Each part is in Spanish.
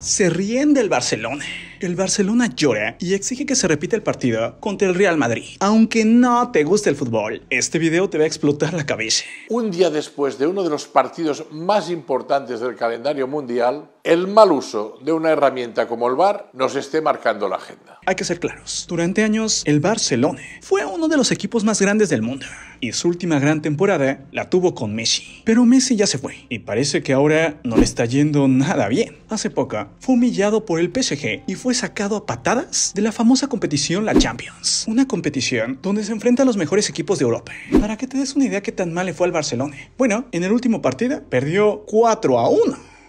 se ríen del Barcelona el Barcelona llora y exige que se repita el partido contra el Real Madrid. Aunque no te guste el fútbol, este video te va a explotar la cabeza. Un día después de uno de los partidos más importantes del calendario mundial, el mal uso de una herramienta como el VAR nos esté marcando la agenda. Hay que ser claros. Durante años, el Barcelona fue uno de los equipos más grandes del mundo. Y su última gran temporada la tuvo con Messi. Pero Messi ya se fue. Y parece que ahora no le está yendo nada bien. Hace poco fue humillado por el PSG y fue fue sacado a patadas de la famosa competición La Champions, una competición donde se enfrentan los mejores equipos de Europa. Para que te des una idea qué tan mal le fue al Barcelona. Bueno, en el último partido perdió 4 a 1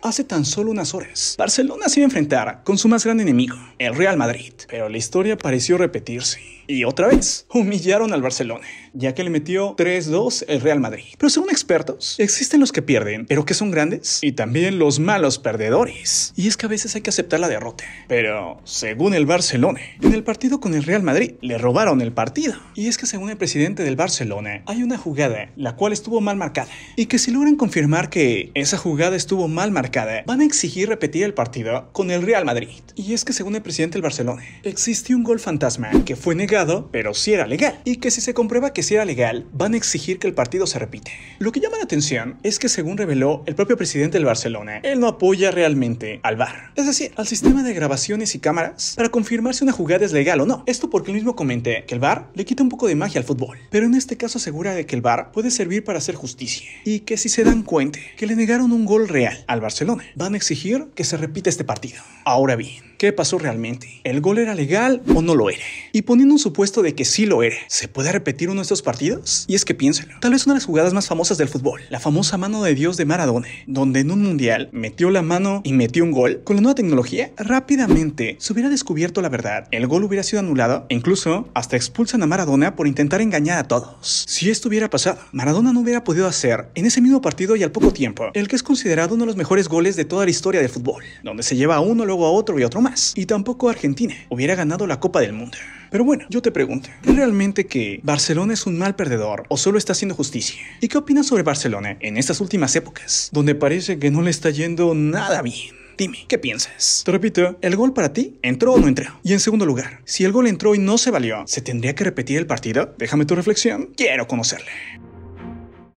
hace tan solo unas horas. Barcelona se iba a enfrentar con su más gran enemigo, el Real Madrid, pero la historia pareció repetirse. Y otra vez, humillaron al Barcelona, ya que le metió 3-2 el Real Madrid. Pero según expertos, existen los que pierden, pero que son grandes, y también los malos perdedores. Y es que a veces hay que aceptar la derrota. Pero, según el Barcelona, en el partido con el Real Madrid le robaron el partido. Y es que según el presidente del Barcelona, hay una jugada la cual estuvo mal marcada. Y que si logran confirmar que esa jugada estuvo mal marcada, van a exigir repetir el partido con el Real Madrid. Y es que según el presidente del Barcelona, Existe un gol fantasma que fue negado pero si era legal. Y que si se comprueba que si era legal, van a exigir que el partido se repite. Lo que llama la atención es que según reveló el propio presidente del Barcelona, él no apoya realmente al bar. Es decir, al sistema de grabaciones y cámaras para confirmar si una jugada es legal o no. Esto porque él mismo comenté que el bar le quita un poco de magia al fútbol. Pero en este caso asegura de que el bar puede servir para hacer justicia. Y que si se dan cuenta que le negaron un gol real al Barcelona, van a exigir que se repita este partido. Ahora bien, qué pasó realmente. ¿El gol era legal o no lo era? Y poniendo un supuesto de que sí lo era, ¿se puede repetir uno de estos partidos? Y es que piénselo, tal vez una de las jugadas más famosas del fútbol, la famosa mano de Dios de Maradona, donde en un mundial metió la mano y metió un gol, con la nueva tecnología rápidamente se hubiera descubierto la verdad, el gol hubiera sido anulado, e incluso hasta expulsan a Maradona por intentar engañar a todos. Si esto hubiera pasado, Maradona no hubiera podido hacer en ese mismo partido y al poco tiempo el que es considerado uno de los mejores goles de toda la historia del fútbol, donde se lleva a uno, luego a otro y otro más y tampoco Argentina hubiera ganado la Copa del Mundo. Pero bueno, yo te pregunto, ¿realmente que Barcelona es un mal perdedor o solo está haciendo justicia? ¿Y qué opinas sobre Barcelona en estas últimas épocas, donde parece que no le está yendo nada bien? Dime, ¿qué piensas? Te repito, ¿el gol para ti entró o no entró? Y en segundo lugar, si el gol entró y no se valió, ¿se tendría que repetir el partido? Déjame tu reflexión, quiero conocerle.